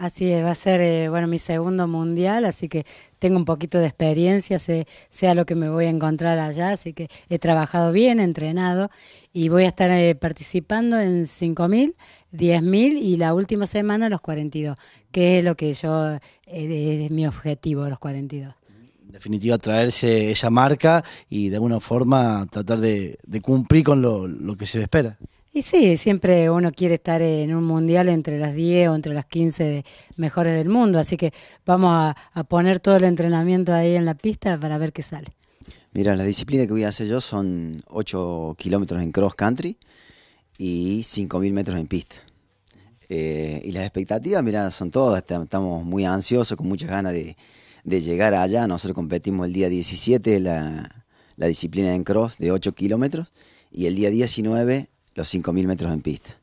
Así es, va a ser eh, bueno mi segundo mundial, así que tengo un poquito de experiencia, sea lo que me voy a encontrar allá, así que he trabajado bien, entrenado y voy a estar eh, participando en 5.000, 10.000 y la última semana los 42, que es lo que yo, eh, es mi objetivo, los 42. En definitiva, traerse esa marca y de alguna forma tratar de, cumplir con lo, lo que se espera. Y sí, siempre uno quiere estar en un mundial entre las 10 o entre las 15 mejores del mundo, así que vamos a, poner todo el entrenamiento ahí en la pista para ver qué sale. Mira, las disciplinas que voy a hacer yo son 8 kilómetros en cross country y 5.000 metros en pista. Eh, y las expectativas, mira, son todas, estamos muy ansiosos, con muchas ganas de, llegar allá. Nosotros competimos el día 17 la, la disciplina en cross de 8 kilómetros y el día 19 los 5.000 metros en pista.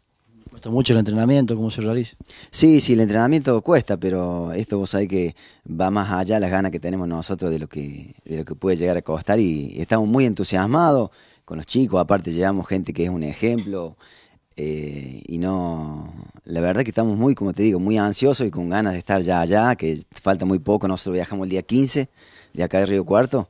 ¿Cuesta mucho el entrenamiento? ¿Cómo se realiza? Sí, sí, el entrenamiento cuesta, pero esto vos sabés que va más allá las ganas que tenemos nosotros de lo que, lo que puede llegar a costar y estamos muy entusiasmados con los chicos, aparte llevamos gente que es un ejemplo eh, y no, la verdad que estamos muy, como te digo, muy ansiosos y con ganas de estar ya allá, que falta muy poco, nosotros viajamos el día 15 de acá de Río Cuarto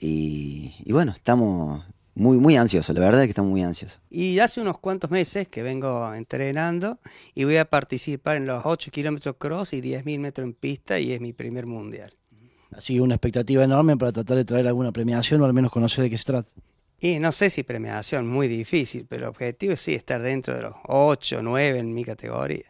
y bueno, estamos muy, muy ansioso, la verdad es que estamos muy ansiosos. Y hace unos cuantos meses que vengo entrenando y voy a participar en los 8 kilómetros cross y 10.000 metros en pista y es mi primer mundial. Así que una expectativa enorme para tratar de traer alguna premiación o al menos conocer de qué se trata. Y no sé si premiación, muy difícil, pero el objetivo es sí estar dentro de los 8, 9 en mi categoría.